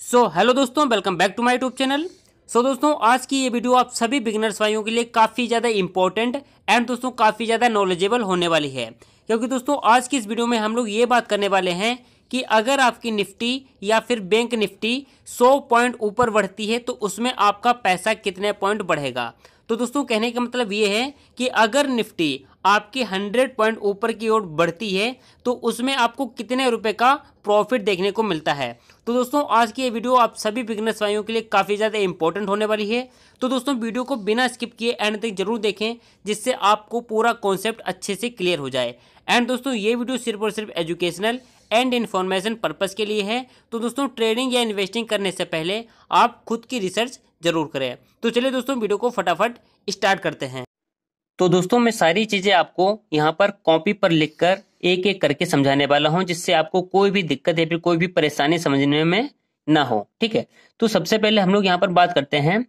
सो so, hello दोस्तों welcome back to my YouTube channel so दोस्तों आज की ये वीडियो आप सभी बिगनर्स भाइयों के लिए काफ़ी ज़्यादा इंपॉर्टेंट एंड दोस्तों काफ़ी ज़्यादा नॉलेजेबल होने वाली है क्योंकि दोस्तों आज की इस वीडियो में हम लोग ये बात करने वाले हैं कि अगर आपकी निफ्टी या फिर बैंक निफ्टी सौ पॉइंट ऊपर बढ़ती है तो उसमें आपका पैसा कितने पॉइंट बढ़ेगा तो दोस्तों कहने का मतलब ये है कि अगर निफ्टी आपकी 100 पॉइंट ऊपर की ओर बढ़ती है तो उसमें आपको कितने रुपए का प्रॉफिट देखने को मिलता है तो दोस्तों आज की ये वीडियो आप सभी बिगनेस भाइयों के लिए काफ़ी ज़्यादा इंपॉर्टेंट होने वाली है तो दोस्तों वीडियो को बिना स्किप किए एंड तक जरूर देखें जिससे आपको पूरा कॉन्सेप्ट अच्छे से क्लियर हो जाए एंड दोस्तों ये वीडियो सिर्फ और सिर्फ एजुकेशनल एंड इन्फॉर्मेशन पर्पज़ के लिए है तो दोस्तों ट्रेडिंग या इन्वेस्टिंग करने से पहले आप खुद की रिसर्च जरूर करें तो चलिए दोस्तों वीडियो को फटाफट स्टार्ट करते हैं तो दोस्तों मैं सारी चीज़ें आपको यहाँ पर कॉपी पर लिखकर एक एक करके समझाने वाला हूं जिससे आपको कोई भी दिक्कत या फिर कोई भी परेशानी समझने में ना हो ठीक है तो सबसे पहले हम लोग यहाँ पर बात करते हैं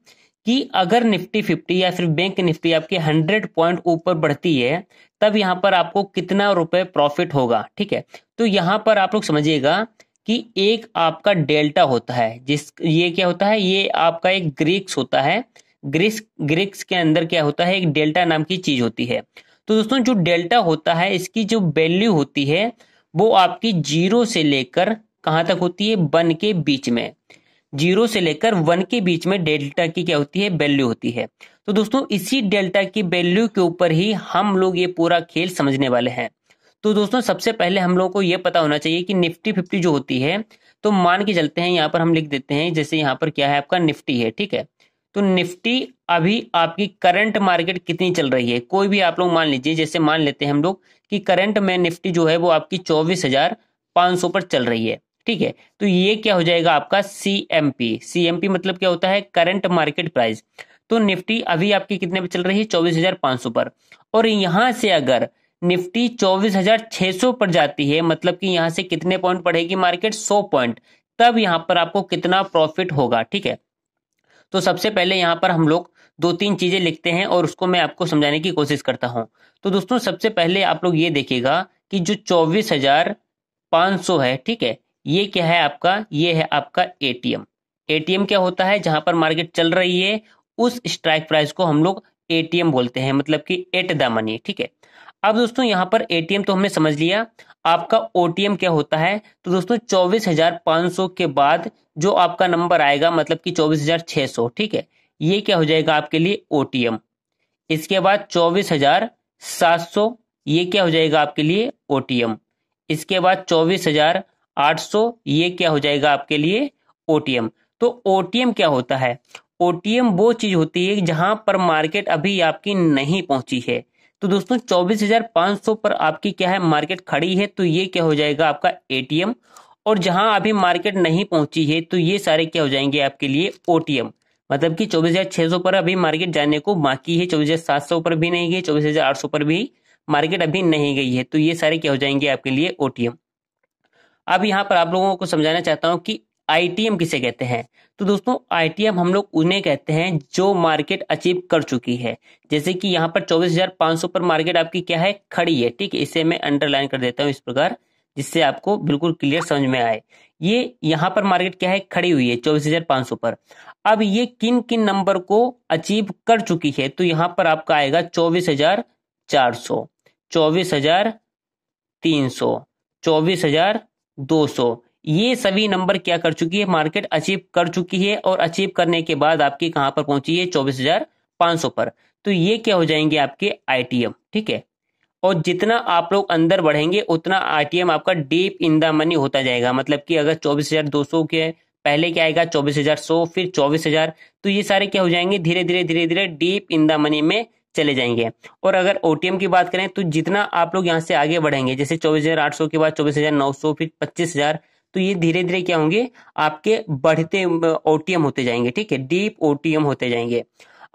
कि अगर निफ्टी फिफ्टी या फिर बैंक निफ्टी आपके हंड्रेड पॉइंट ऊपर बढ़ती है तब यहाँ पर आपको कितना रुपए प्रॉफिट होगा ठीक है तो यहाँ पर आप लोग समझिएगा कि एक आपका डेल्टा होता है जिस ये क्या होता है ये आपका एक ग्रीक्स होता है ग्रीक्स ग्रीक्स के अंदर क्या होता है एक डेल्टा नाम की चीज होती है तो दोस्तों जो डेल्टा होता है इसकी जो वैल्यू होती है वो आपकी जीरो से लेकर कहाँ तक होती है वन के बीच में जीरो से लेकर वन के बीच में डेल्टा की क्या होती है वैल्यू होती है तो दोस्तों इसी डेल्टा की वैल्यू के ऊपर ही हम लोग ये पूरा खेल समझने वाले हैं तो दोस्तों सबसे पहले हम लोगों को ये पता होना चाहिए कि निफ्टी फिफ्टी जो होती है तो मान के चलते हैं यहाँ पर हम लिख देते हैं जैसे यहाँ पर क्या है आपका निफ्टी है ठीक है तो निफ्टी अभी आपकी करंट मार्केट कितनी चल रही है कोई भी आप लोग मान लीजिए जैसे मान लेते हैं हम लोग कि करंट में निफ्टी जो है वो आपकी चौबीस हजार पांच सौ पर चल रही है ठीक है तो ये क्या हो जाएगा आपका सीएमपी सीएमपी मतलब क्या होता है करंट मार्केट प्राइस तो निफ्टी अभी आपकी कितने पर चल रही है चौबीस हजार पांच सौ पर और यहां से अगर निफ्टी चौबीस हजार छह सौ पर जाती है मतलब कि यहां से कितने पॉइंट पड़ेगी मार्केट सौ पॉइंट तब यहां पर आपको कितना प्रॉफिट होगा ठीक है तो सबसे पहले यहाँ पर हम लोग दो तीन चीज़ें लिखते हैं और उसको मैं आपको समझाने की कोशिश करता हूँ तो दोस्तों सबसे पहले आप लोग ये देखिएगा कि जो चौबीस हजार पांच सौ है ठीक है ये क्या है आपका ये है आपका एटीएम एटीएम क्या होता है जहां पर मार्केट चल रही है उस स्ट्राइक प्राइस को हम लोग एटीएम बोलते हैं मतलब कि एट द मनी ठीक है अब दोस्तों यहाँ पर एटीएम तो हमने समझ लिया आपका ओटीएम क्या होता है तो दोस्तों चौबीस सौ के बाद जो आपका नंबर आएगा मतलब कि चौबीस हजार सौ ठीक है ये क्या हो जाएगा आपके लिए ओटीएम इसके बाद चौबीस हजार सात सौ ये क्या हो जाएगा आपके लिए ओटीएम इसके बाद चौबीस हजार आठ सौ ये क्या हो जाएगा आपके लिए ओटीएम तो ओटीएम क्या होता है ओटीएम वो चीज होती है जहां पर मार्केट अभी आपकी नहीं पहुंची है तो दोस्तों 24,500 पर आपकी क्या है मार्केट खड़ी है तो ये क्या हो जाएगा आपका एटीएम और जहां अभी मार्केट नहीं पहुंची है तो ये सारे क्या हो जाएंगे आपके लिए ओटीएम मतलब कि 24,600 पर अभी मार्केट जाने को बाकी है 24,700 पर भी नहीं गई 24,800 पर भी मार्केट अभी नहीं गई है तो ये सारे क्या हो जाएंगे आपके लिए ओटीएम अब यहाँ पर आप लोगों को समझाना चाहता हूँ कि आईटीएम किसे कहते हैं तो दोस्तों आई हम लोग उन्हें कहते हैं जो मार्केट अचीव कर चुकी है जैसे कि यहाँ पर 24,500 पर मार्केट आपकी क्या है खड़ी है ठीक है इसे मैं अंडरलाइन कर देता हूँ इस प्रकार जिससे आपको बिल्कुल क्लियर समझ में आए ये यहाँ पर मार्केट क्या है खड़ी हुई है 24,500 पर अब ये किन किन नंबर को अचीव कर चुकी है तो यहाँ पर आपका आएगा चौबीस हजार दो सौ ये सभी नंबर क्या कर चुकी है मार्केट अचीव कर चुकी है और अचीव करने के बाद आपकी कहां पर पहुंची है चौबीस हजार पांच सौ पर तो ये क्या हो जाएंगे आपके आईटीएम ठीक है और जितना आप लोग अंदर बढ़ेंगे उतना आई आपका डीप इन द मनी होता जाएगा मतलब कि अगर चौबीस हजार दो सौ के पहले क्या आएगा चौबीस हजार सौ फिर चौबीस हजार तो ये सारे क्या हो जाएंगे धीरे धीरे धीरे धीरे डीप इन द मनी में चले जाएंगे और अगर ओटीएम की बात करें तो जितना आप लोग यहाँ से आगे बढ़ेंगे जैसे चौबीस हजार आठ सौ के बाद चौबीस हजार नौ सौ फिर पच्चीस हजार तो ये धीरे धीरे क्या होंगे आपके बढ़ते ओटीएम होते जाएंगे ठीक है डीप ओटीएम होते जाएंगे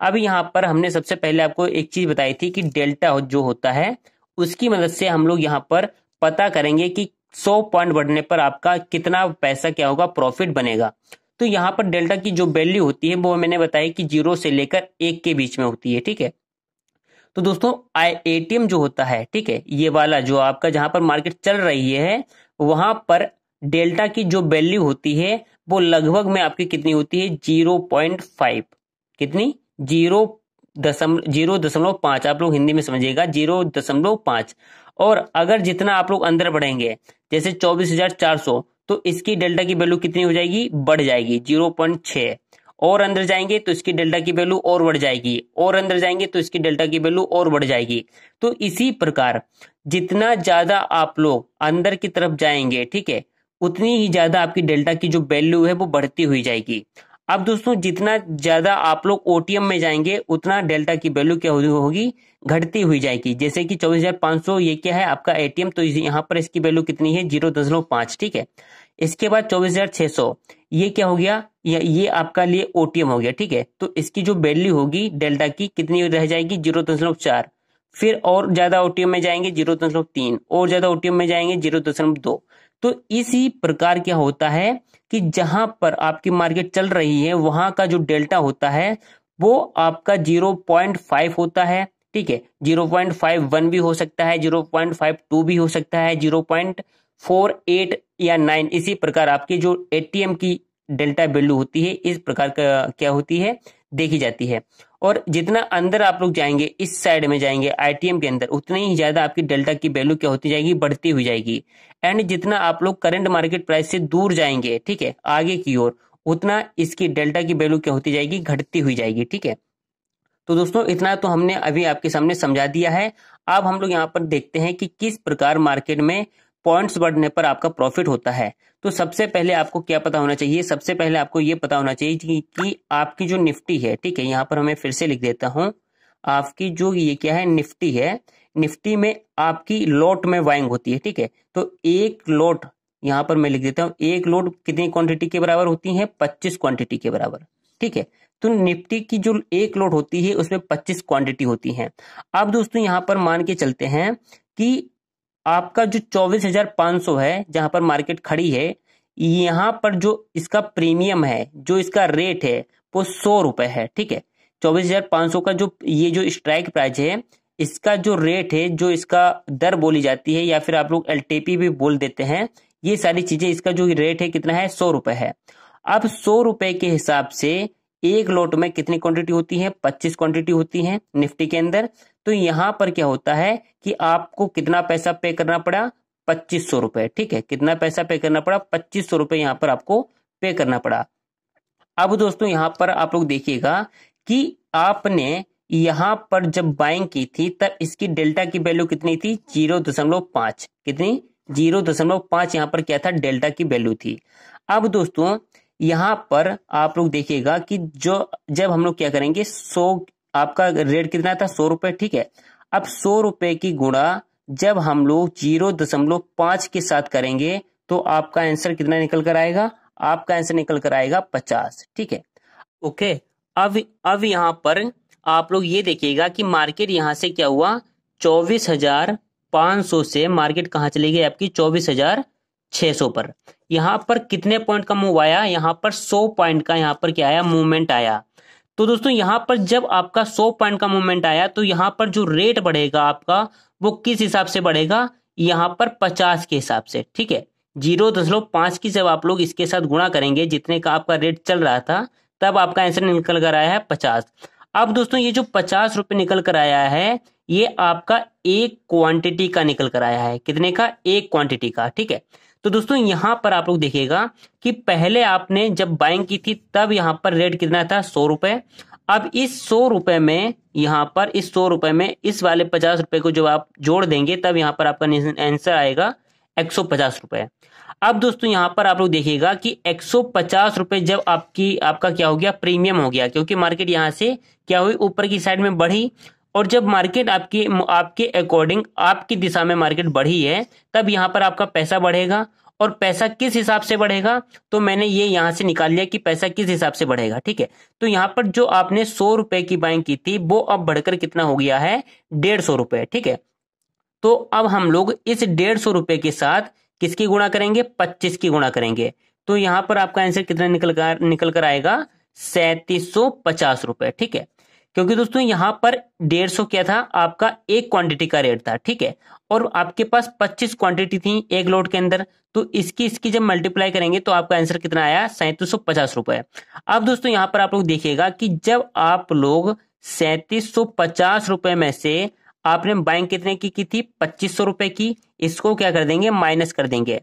अब यहाँ पर हमने सबसे पहले आपको एक चीज बताई थी कि डेल्टा जो होता है उसकी मदद से हम लोग यहाँ पर पता करेंगे कि 100 पॉइंट बढ़ने पर आपका कितना पैसा क्या होगा प्रॉफिट बनेगा तो यहाँ पर डेल्टा की जो वैल्यू होती है वो मैंने बताया कि जीरो से लेकर एक के बीच में होती है ठीक है तो दोस्तों आई जो होता है ठीक है ये वाला जो आपका जहां पर मार्केट चल रही है वहां पर डेल्टा की जो वैल्यू होती है वो लगभग में आपकी कितनी होती है जीरो पॉइंट फाइव कितनी जीरो दशमलव जीरो दशमलव पांच आप लोग हिंदी में समझिएगा जीरो दशमलव पांच और अगर जितना आप लोग अंदर बढ़ेंगे जैसे चौबीस हजार चार सौ तो इसकी डेल्टा की वैल्यू कितनी हो जाएगी बढ़ जाएगी जीरो पॉइंट छह और अंदर जाएंगे तो इसकी डेल्टा की वैल्यू और बढ़ जाएगी और अंदर जाएंगे तो इसकी डेल्टा की वैल्यू और बढ़ जाएगी तो इसी प्रकार जितना ज्यादा आप लोग अंदर की तरफ जाएंगे ठीक है उतनी ही ज़्यादा आपकी डेल्टा की जो वैल्यू है वो बढ़ती हुई जाएगी अब दोस्तों जितना ज़्यादा आप लोग ओ में जाएंगे उतना डेल्टा की वैल्यू क्या होगी घटती हुई जाएगी जैसे कि 24,500 ये क्या है आपका एटीएम तो यहाँ पर इसकी वैल्यू कितनी है जीरो दशमलव पांच ठीक है इसके बाद 24,600 ये क्या हो गया ये आपका लिए ओटीएम हो गया ठीक है तो इसकी जो वैल्यू होगी डेल्टा की कितनी रह जाएगी जीरो दशमलव चार फिर और ज़्यादा ओटीएम में जाएंगे जीरो दशमलव तीन और ज़्यादा ओटीएम में जाएंगे जीरो दशमलव दो तो इसी प्रकार क्या होता है कि जहां पर आपकी मार्केट चल रही है वहां का जो डेल्टा होता है वो आपका जीरो पॉइंट फाइव होता है ठीक है जीरो पॉइंट फाइव वन भी हो सकता है जीरो पॉइंट फाइव टू भी हो सकता है जीरो पॉइंट फोर एट या नाइन इसी प्रकार आपकी जो एटीएम की डेल्टा वैल्यू होती है इस प्रकार का क्या होती है देखी जाती है और जितना अंदर आप लोग जाएंगे इस साइड में जाएंगे आईटीएम के अंदर उतनी ही ज़्यादा आपकी डेल्टा की वैल्यू क्या होती जाएगी बढ़ती हुई जाएगी एंड जितना आप लोग करंट मार्केट प्राइस से दूर जाएंगे ठीक है आगे की ओर उतना इसकी डेल्टा की वैल्यू क्या होती जाएगी घटती हुई जाएगी ठीक है तो दोस्तों इतना तो हमने अभी आपके सामने समझा दिया है अब हम लोग यहाँ पर देखते हैं कि किस प्रकार मार्केट में पॉइंट्स बढ़ने पर आपका प्रॉफिट होता है तो सबसे पहले आपको क्या पता होना चाहिए सबसे पहले आपको ये पता होना चाहिए कि, कि आपकी जो निफ्टी है ठीक है यहाँ पर हमें फिर से लिख देता हूँ आपकी जो ये क्या है निफ्टी है निफ्टी में आपकी लोट में वाइंग होती है ठीक है तो एक लोट यहाँ पर मैं लिख देता हूँ एक लोट कितनी क्वांटिटी के बराबर होती है पच्चीस क्वांटिटी के बराबर ठीक है तो निफ्टी की जो एक लोट होती है उसमें पच्चीस क्वांटिटी होती है अब दोस्तों यहाँ पर मान के चलते हैं कि आपका जो चौबीस हजार पांच सौ है जहां पर मार्केट खड़ी है यहां पर जो इसका प्रीमियम है जो इसका रेट है वो सौ रुपए है ठीक है चौबीस हजार पांच सौ का जो ये जो स्ट्राइक प्राइस है इसका जो रेट है जो इसका दर बोली जाती है या फिर आप लोग एलटीपी भी बोल देते हैं ये सारी चीजें इसका जो रेट है कितना है सौ रुपए है अब सौ रुपए के हिसाब से एक लोट में कितनी क्वांटिटी होती है 25 क्वांटिटी होती है निफ्टी के अंदर तो यहां पर क्या होता है कि आपको कितना पैसा पे करना पड़ा पच्चीस सौ रुपए ठीक है कितना पैसा पे करना पड़ा पच्चीस सौ रुपए यहां पर आपको पे करना पड़ा अब दोस्तों यहां पर आप लोग देखिएगा कि आपने यहां पर जब बाइंग की थी तब इसकी डेल्टा की वैल्यू कितनी थी जीरो दशमलव पांच कितनी जीरो दशमलव पांच यहाँ पर क्या था डेल्टा की वैल्यू थी अब दोस्तों यहां पर आप लोग देखिएगा कि जो जब हम लोग क्या करेंगे सौ आपका रेट कितना था सौ रुपये ठीक है अब सौ रुपये की गुणा जब हम लोग जीरो दशमलव पांच के साथ करेंगे तो आपका आंसर कितना निकल कर आएगा आपका आंसर निकल कर आएगा पचास ठीक है ओके अब अब यहां पर आप लोग ये देखिएगा कि मार्केट यहां से क्या हुआ चौबीस हजार पांच सौ से मार्केट कहां चली गई आपकी चौबीस हजार छह सौ पर यहाँ पर कितने पॉइंट का मूव आया यहाँ पर सौ पॉइंट का यहाँ पर क्या आया मूवमेंट आया तो दोस्तों यहाँ पर जब आपका सौ पॉइंट का मूवमेंट आया तो यहाँ पर जो रेट बढ़ेगा आपका वो किस हिसाब से बढ़ेगा यहाँ पर पचास के हिसाब से ठीक है जीरो दशमलव पांच की जब आप लोग इसके साथ गुणा करेंगे जितने का आपका रेट चल रहा था तब आपका आंसर निकल कर आया है पचास अब दोस्तों ये जो पचास रुपये निकल कर आया है ये आपका एक क्वांटिटी का निकल कर आया है कितने का एक क्वांटिटी का ठीक है तो दोस्तों यहां पर आप लोग देखिएगा कि पहले आपने जब बाइंग की थी तब यहां पर रेट कितना था सौ रुपए अब इस सौ रुपए में यहां पर इस सौ रुपए में इस वाले पचास रुपए को जब आप जोड़ देंगे तब यहाँ पर आपका आंसर आएगा एक सौ पचास रुपए अब दोस्तों यहां पर आप लोग देखिएगा कि एक सौ पचास रुपए जब आपकी आपका क्या हो गया प्रीमियम हो गया क्योंकि मार्केट यहां से क्या हुई ऊपर की साइड में बढ़ी और जब मार्केट आपकी आपके अकॉर्डिंग आपकी दिशा में मार्केट बढ़ी है तब यहाँ पर आपका पैसा बढ़ेगा और पैसा किस हिसाब से बढ़ेगा तो मैंने ये यहाँ से निकाल लिया कि पैसा किस हिसाब से बढ़ेगा ठीक है तो यहाँ पर जो आपने सौ रुपए की बाइंग की थी वो अब बढ़कर कितना हो गया है डेढ़ सौ रुपए ठीक है तो अब हम लोग इस डेढ़ सौ रुपए के साथ किसकी गुणा करेंगे पच्चीस की गुणा करेंगे तो यहाँ पर आपका आंसर कितना निकल कर निकल कर आएगा सैंतीस सौ पचास रुपए ठीक है क्योंकि दोस्तों यहां पर डेढ़ सौ क्या था आपका एक क्वांटिटी का रेट था ठीक है और आपके पास पच्चीस क्वांटिटी थी एक लोड के अंदर तो इसकी इसकी जब मल्टीप्लाई करेंगे तो आपका आंसर कितना आया सैंतीस सौ पचास रुपए अब दोस्तों यहाँ पर आप लोग देखिएगा कि जब आप लोग सैंतीस सौ पचास रुपए में से आपने बाइंग कितने की की थी पच्चीस सौ रुपए की इसको क्या कर देंगे माइनस कर देंगे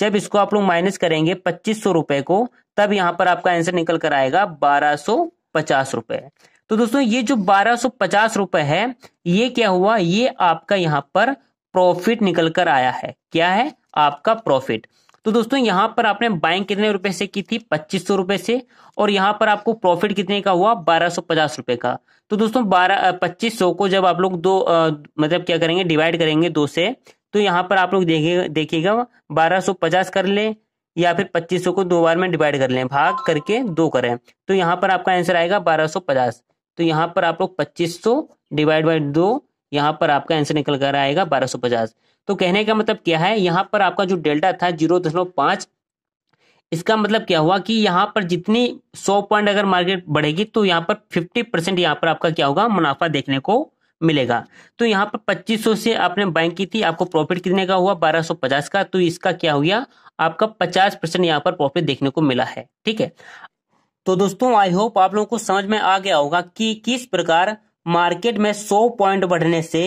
जब इसको आप लोग माइनस करेंगे पच्चीस सौ रुपए को तब यहां पर आपका आंसर निकल कर आएगा बारह सौ पचास रुपए तो दोस्तों ये जो बारह सौ पचास रुपए है ये क्या हुआ ये आपका यहाँ पर प्रॉफिट निकल कर आया है क्या है आपका प्रॉफिट तो दोस्तों यहाँ पर आपने बाइंग कितने रुपए से की थी पच्चीस सौ रुपए से और यहाँ पर आपको प्रॉफिट कितने का हुआ बारह सौ पचास रुपए का तो दोस्तों बारह पच्चीस सौ को जब आप लोग दो आ, मतलब क्या करेंगे डिवाइड करेंगे दो से तो यहाँ पर आप लोग देखिएगा देखिएगा बारह सौ पचास कर लें या फिर पच्चीस सौ को दो बार में डिवाइड कर लें भाग करके दो करें तो यहाँ पर आपका आंसर आएगा बारह सौ पचास तो यहाँ पर आप लोग पच्चीस डिवाइड बाई दो यहाँ पर आपका आंसर निकल कर आएगा 1250 तो कहने का मतलब क्या है यहाँ पर आपका जो डेल्टा था जीरो पांच इसका मतलब क्या हुआ कि यहाँ पर जितनी 100 पॉइंट अगर मार्केट बढ़ेगी तो यहाँ पर 50 परसेंट यहाँ पर आपका क्या होगा मुनाफा देखने को मिलेगा तो यहाँ पर सौ से आपने बाइंग की थी आपको प्रॉफिट कितने का हुआ पचास का तो इसका क्या हो गया आपका 50 परसेंट यहाँ पर प्रॉफिट देखने को मिला है ठीक है तो दोस्तों आई होप आप लोगों को समझ में आ गया होगा कि किस प्रकार मार्केट में 100 पॉइंट बढ़ने से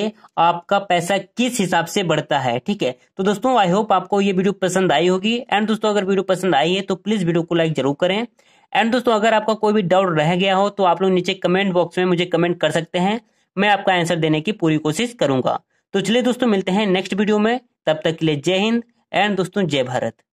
आपका पैसा किस हिसाब से बढ़ता है ठीक है तो दोस्तों आई होप आपको ये वीडियो पसंद आई होगी एंड दोस्तों अगर वीडियो पसंद आई है तो प्लीज वीडियो को लाइक जरूर करें एंड दोस्तों अगर आपका कोई भी डाउट रह गया हो तो आप लोग नीचे कमेंट बॉक्स में मुझे कमेंट कर सकते हैं मैं आपका आंसर देने की पूरी कोशिश करूंगा तो चलिए दोस्तों मिलते हैं नेक्स्ट वीडियो में तब तक के लिए जय हिंद एंड दोस्तों जय भारत